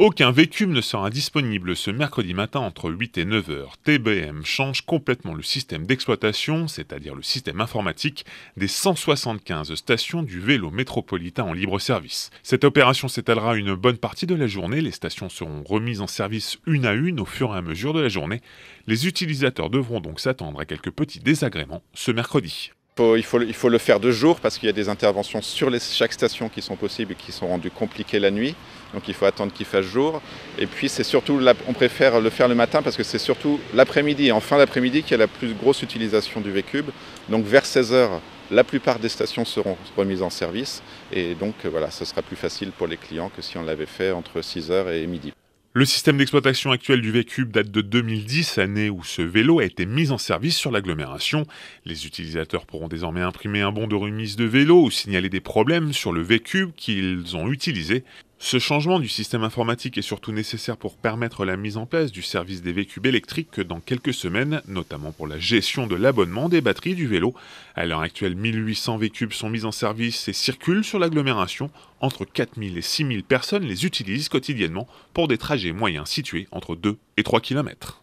Aucun véhicule ne sera disponible ce mercredi matin entre 8 et 9 heures. TBM change complètement le système d'exploitation, c'est-à-dire le système informatique, des 175 stations du vélo métropolitain en libre service. Cette opération s'étalera une bonne partie de la journée. Les stations seront remises en service une à une au fur et à mesure de la journée. Les utilisateurs devront donc s'attendre à quelques petits désagréments ce mercredi il, faut, il, faut, le faire de jour parce qu'il y a des interventions sur les, chaque station qui sont possibles et qui sont rendues compliquées la nuit. Donc il faut attendre qu'il fasse jour. Et puis c'est surtout, on préfère le faire le matin parce que c'est surtout l'après-midi, en fin d'après-midi, qu'il y a la plus grosse utilisation du v Donc vers 16h, la plupart des stations seront remises en service. Et donc voilà, ce sera plus facile pour les clients que si on l'avait fait entre 6h et midi. Le système d'exploitation actuel du v date de 2010, année où ce vélo a été mis en service sur l'agglomération. Les utilisateurs pourront désormais imprimer un bon de remise de vélo ou signaler des problèmes sur le v qu'ils ont utilisé. Ce changement du système informatique est surtout nécessaire pour permettre la mise en place du service des véhicules électriques dans quelques semaines, notamment pour la gestion de l'abonnement des batteries du vélo. À l'heure actuelle, 1800 véhicules sont mis en service et circulent sur l'agglomération. Entre 4000 et 6000 personnes les utilisent quotidiennement pour des trajets moyens situés entre 2 et 3 km.